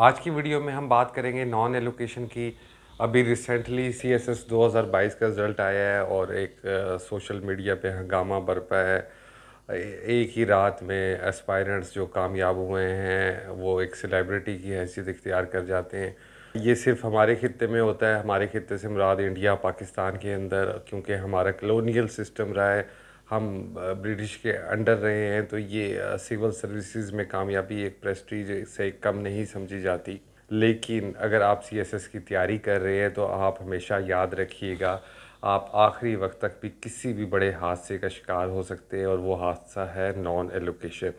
आज की वीडियो में हम बात करेंगे नॉन एलोकेशन की अभी रिसेंटली सी एस एस दो हज़ार बाईस का रिज़ल्ट आया है और एक सोशल मीडिया पे हंगामा बरपा है एक ही रात में एस्पायरेंट्स जो कामयाब हुए हैं वो एक सेलिब्रिटी की हैसियत इख्तियार कर जाते हैं ये सिर्फ हमारे खत्े में होता है हमारे खत्े से मुराद इंडिया पाकिस्तान के अंदर क्योंकि हमारा कलोनियल सिस्टम रहा है हम ब्रिटिश के अंडर रहे हैं तो ये सिविल सर्विसेज में कामयाबी एक प्रेस्टीज से कम नहीं समझी जाती लेकिन अगर आप सीएसएस की तैयारी कर रहे हैं तो आप हमेशा याद रखिएगा आप आखिरी वक्त तक भी किसी भी बड़े हादसे का शिकार हो सकते हैं और वो हादसा है नॉन एलोकेशन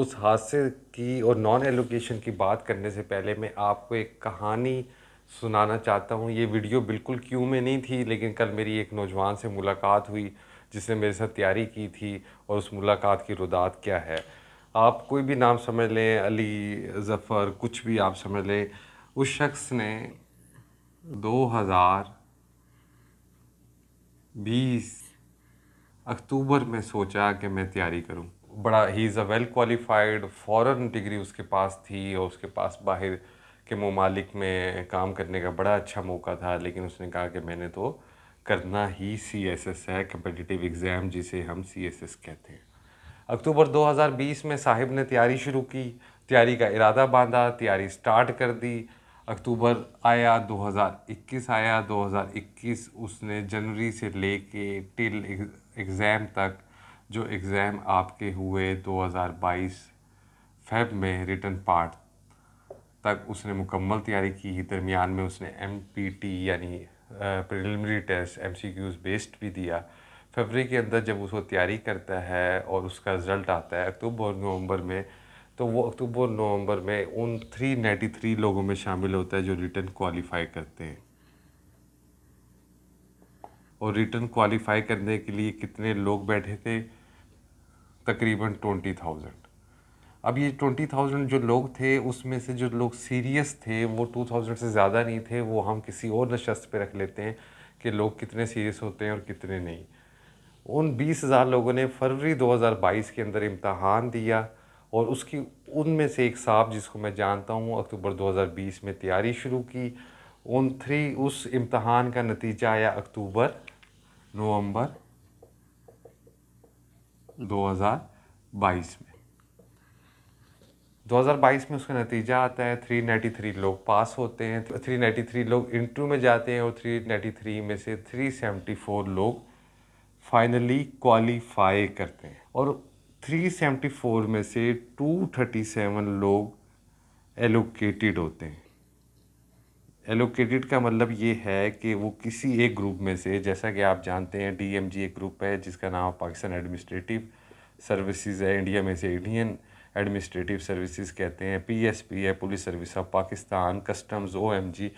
उस हादसे की और नॉन एलोकेशन की बात करने से पहले मैं आपको एक कहानी सुनाना चाहता हूँ ये वीडियो बिल्कुल क्यों में नहीं थी लेकिन कल मेरी एक नौजवान से मुलाकात हुई जिसने मेरे साथ तैयारी की थी और उस मुलाकात की रुदात क्या है आप कोई भी नाम समझ लें अली ज़फ़र कुछ भी आप समझ लें उस शख्स ने 2020 अक्टूबर में सोचा कि मैं तैयारी करूं बड़ा ही is a well qualified foreign degree उसके पास थी और उसके पास बाहर के ममालिक में काम करने का बड़ा अच्छा मौका था लेकिन उसने कहा कि मैंने तो करना ही सी एस एस है कम्पटिटिव एग्ज़ाम जिसे हम सी एस एस कहते हैं अक्टूबर 2020 में साहिब ने तैयारी शुरू की तैयारी का इरादा बांधा तैयारी स्टार्ट कर दी अक्टूबर आया 2021 आया 2021 उसने जनवरी से ले के टिल एग्ज़ाम तक जो एग्ज़ाम आपके हुए 2022 फेब में रिटर्न पार्ट तक उसने मुकम्मल तैयारी की दरमियान में उसने एम पी टी यानी प्रिलिमिनरी टेस्ट क्यूज बेस्ड भी दिया फरवरी के अंदर जब उसको तैयारी करता है और उसका रिज़ल्ट आता है अक्टूबर नवंबर में तो वो अक्टूबर नवंबर में उन थ्री नाइन्टी थ्री लोगों में शामिल होता है जो रिटर्न क्वालिफाई करते हैं और रिटर्न क्वालिफाई करने के लिए कितने लोग बैठे थे तकरीबन ट्वेंटी थाउजेंड अब ये ट्वेंटी थाउजेंड जो लोग थे उसमें से जो लोग सीरियस थे वो टू थाउजेंड से ज़्यादा नहीं थे वो हम किसी और नशस्त पे रख लेते हैं कि लोग कितने सीरियस होते हैं और कितने नहीं उन बीस हज़ार लोगों ने फरवरी दो हज़ार बाईस के अंदर इम्तहान दिया और उसकी उनमें से एक साहब जिसको मैं जानता हूँ अक्टूबर दो हज़ार बीस में तैयारी शुरू की उन थ्री उस इम्तहान का नतीजा आया अक्टूबर नवंबर बाईस में 2022 में उसका नतीजा आता है 393 लोग पास होते हैं 393 लोग इंटरव्यू में जाते हैं और 393 में से 374 लोग फाइनली क्वालिफाई करते हैं और 374 में से 237 लोग एलोकेटेड होते हैं एलोकेटेड का मतलब ये है कि वो किसी एक ग्रुप में से जैसा कि आप जानते हैं डीएमजी एक ग्रुप है जिसका नाम पाकिस्तान एडमिनिस्ट्रेटिव सर्विसेज है इंडिया में से इंडियन एडमिनिस्ट्रेटिव सर्विसेज कहते हैं पीएसपी है police service of Pakistan customs OMG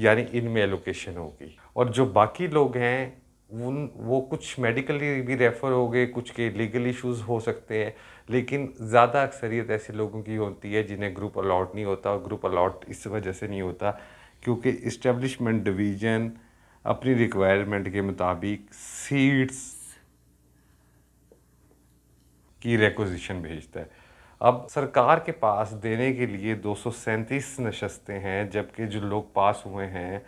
यानी इनमें एलोकेशन होगी और जो बाकी लोग हैं उन वो कुछ मेडिकली भी रेफ़र हो गए कुछ के लीगल इश्यूज हो सकते हैं लेकिन ज़्यादा अक्सरियत ऐसे लोगों की होती है जिन्हें ग्रुप अलाट नहीं होता और ग्रुप अलाट इस वजह से नहीं होता क्योंकि इस्टेब्लिशमेंट डिवीज़न अपनी रिक्वायरमेंट के मुताबिक सीट्स की रेकोजिशन भेजता है अब सरकार के पास देने के लिए दो नशस्तें हैं जबकि जो लोग पास हुए हैं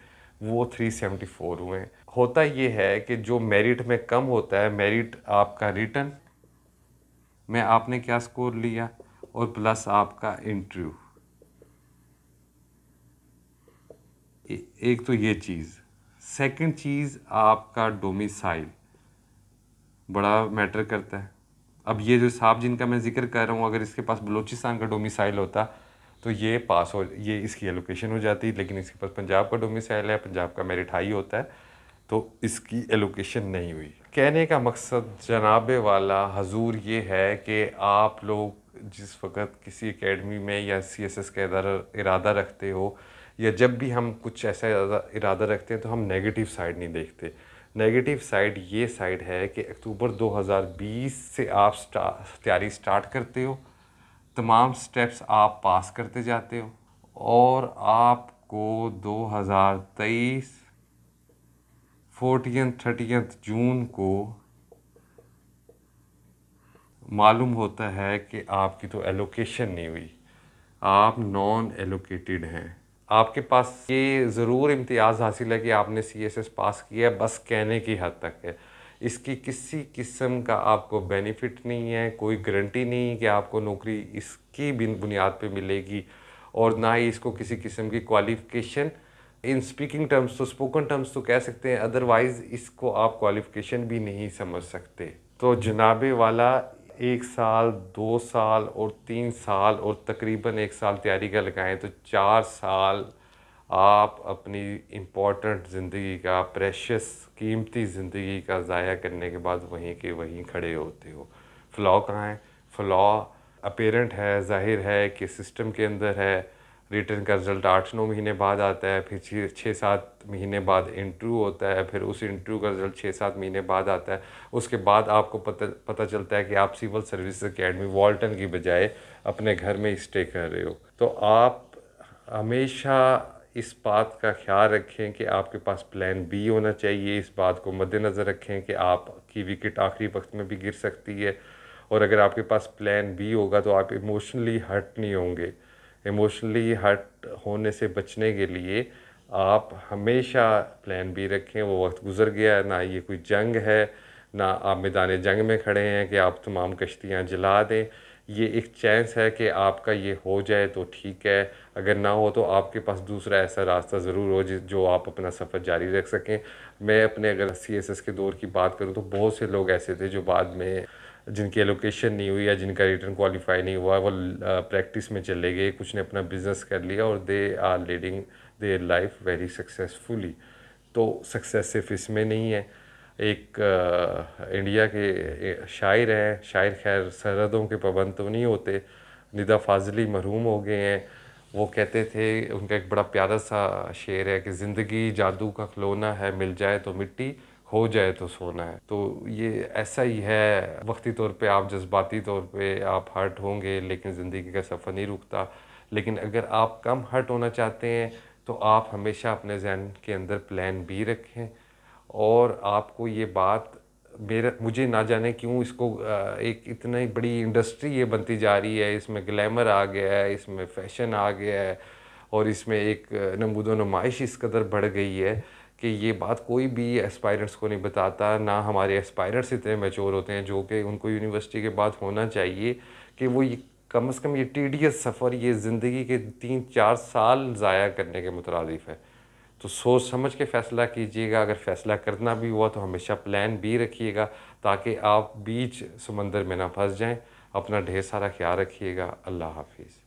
वो 374 हुए होता ये है कि जो मेरिट में कम होता है मेरिट आपका रिटर्न में आपने क्या स्कोर लिया और प्लस आपका इंटरव्यू एक तो ये चीज़ सेकंड चीज़ आपका डोमिसाइल बड़ा मैटर करता है अब ये जो साहब जिनका मैं जिक्र कर रहा हूँ अगर इसके पास बलोचिस्तान का डोमिसाइल होता तो ये पास हो ये इसकी एलोकेशन हो जाती लेकिन इसके पास पंजाब का डोमिसाइल है पंजाब का मेरिट हाई होता है तो इसकी एलोकेशन नहीं हुई कहने का मकसद जनाब वाला हजूर ये है कि आप लोग जिस वक्त किसी एकेडमी में या सी एस एस का इरादा रखते हो या जब भी हम कुछ ऐसा इरादा रखते हैं तो हम नेगेटिव साइड नहीं देखते नेगेटिव साइड ये साइड है कि अक्टूबर 2020 से आप स्टा, तैयारी स्टार्ट करते हो तमाम स्टेप्स आप पास करते जाते हो और आपको 2023 हज़ार तेईस जून को मालूम होता है कि आपकी तो एलोकेशन नहीं हुई आप नॉन एलोकेटेड हैं आपके पास ये ज़रूर इम्तियाज़ हासिल है कि आपने सी एस एस पास किया बस कहने की हद तक है इसकी किसी किस्म का आपको बेनिफिट नहीं है कोई गारंटी नहीं कि आपको नौकरी इसकी बिन बुनियाद पे मिलेगी और ना ही इसको किसी किस्म की क्वालिफ़िकेशन इन स्पीकिंग टर्म्स तो स्पोकन टर्म्स तो कह सकते हैं अदरवाइज़ इसको आप क्वालिफ़िकेशन भी नहीं समझ सकते तो जनाबे वाला एक साल दो साल और तीन साल और तकरीबन एक साल तैयारी का लगाएं तो चार साल आप अपनी इम्पोर्टेंट ज़िंदगी का प्रेशस कीमती ज़िंदगी का ज़ाया करने के बाद वहीं के वहीं खड़े होते हो फ्लॉ कहाँ है फ्लॉ अपेरेंट है जाहिर है कि सिस्टम के अंदर है रिटर्न का रिजल्ट आठ नौ महीने बाद आता है फिर छः सात महीने बाद इंटरव्यू होता है फिर उस इंटरव्यू का रिजल्ट छः सात महीने बाद आता है उसके बाद आपको पता पता चलता है कि आप सिविल सर्विस अकेडमी वॉल्टन की बजाय अपने घर में स्टे कर रहे हो तो आप हमेशा इस बात का ख्याल रखें कि आपके पास प्लान बी होना चाहिए इस बात को मद्देनज़र रखें कि आपकी विकेट आखिरी वक्त में भी गिर सकती है और अगर आपके पास प्लान बी होगा तो आप इमोशनली हर्ट नहीं होंगे इमोशनली हर्ट होने से बचने के लिए आप हमेशा प्लान बी रखें वो वक्त गुजर गया ना ये कोई जंग है ना आप मैदान जंग में खड़े हैं कि आप तमाम कश्तियाँ जला दें ये एक चांस है कि आपका ये हो जाए तो ठीक है अगर ना हो तो आपके पास दूसरा ऐसा रास्ता ज़रूर हो जो आप अपना सफ़र जारी रख सकें मैं अपने अगर सी एस एस के दौर की बात करूँ तो बहुत से लोग ऐसे थे जो बाद में जिनकी एलोकेशन नहीं हुई या जिनका रिटर्न क्वालिफाई नहीं हुआ वो प्रैक्टिस में चले गए कुछ ने अपना बिजनेस कर लिया और they are leading their life very successfully तो सक्सेस सिर्फ इसमें नहीं है एक आ, इंडिया के शायर हैं शायर खैर सरहदों के पाबंद तो नहीं होते निदा फाजली महरूम हो गए हैं वो कहते थे उनका एक बड़ा प्यारा सा शेर है कि ज़िंदगी जादू का खिलौना है मिल जाए तो मिट्टी हो जाए तो सोना है तो ये ऐसा ही है वक्ती तौर पे आप जज्बाती तौर पे आप हर्ट होंगे लेकिन ज़िंदगी का सफ़र नहीं रुकता लेकिन अगर आप कम हर्ट होना चाहते हैं तो आप हमेशा अपने जहन के अंदर प्लान भी रखें और आपको ये बात मेरा मुझे ना जाने क्यों इसको एक इतनी बड़ी इंडस्ट्री ये बनती जा रही है इसमें ग्लैमर आ गया है इसमें फैशन आ गया है और इसमें एक नमूदो नुमाइश इस कदर बढ़ गई है कि ये बात कोई भी एस्पायरेंट्स को नहीं बताता ना हमारे एस्पायरेंट्स इतने मेचोर होते हैं जो कि उनको यूनिवर्सिटी के बाद होना चाहिए कि वो ये कम से कम ये टी सफ़र ये ज़िंदगी के तीन चार साल ज़ाया करने के मुतरफ है तो सोच समझ के फ़ैसला कीजिएगा अगर फ़ैसला करना भी हुआ तो हमेशा प्लान भी रखिएगा ताकि आप बीच समंदर में ना फंस जाएँ अपना ढेर सारा ख्याल रखिएगा अल्लाह हाफिज़